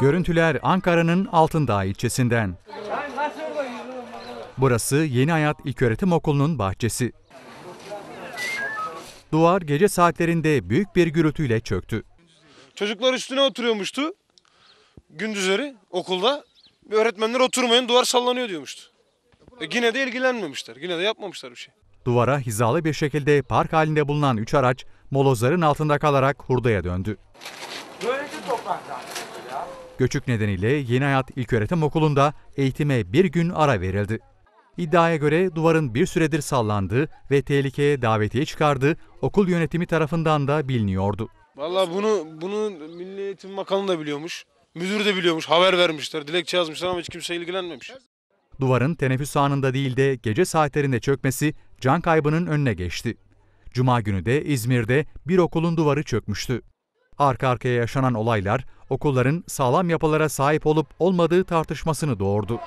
Görüntüler Ankara'nın Altındağ ilçesinden. Burası Yeni Hayat İlköğretim Okulu'nun bahçesi. Duvar gece saatlerinde büyük bir gürültüyle çöktü. Çocuklar üstüne oturuyormuştu gündüzleri okulda. Öğretmenler oturmayın duvar sallanıyor diyormuştu. E yine de ilgilenmemişler. Yine de yapmamışlar bir şey. Duvara hizalı bir şekilde park halinde bulunan 3 araç molozların altında kalarak hurdaya döndü. Göçük nedeniyle Yeni Hayat İlköğretim Okulu'nda eğitime bir gün ara verildi. İddiaya göre duvarın bir süredir sallandığı ve tehlikeye davetiye çıkardığı okul yönetimi tarafından da biliniyordu. Valla bunu, bunu Milli Eğitim Bakanı da biliyormuş. Müdür de biliyormuş. Haber vermişler. Dilekçe yazmışlar ama hiç kimse ilgilenmemiş duvarın teneffüs anında değil de gece saatlerinde çökmesi can kaybının önüne geçti. Cuma günü de İzmir'de bir okulun duvarı çökmüştü. Arka arkaya yaşanan olaylar okulların sağlam yapılara sahip olup olmadığı tartışmasını doğurdu.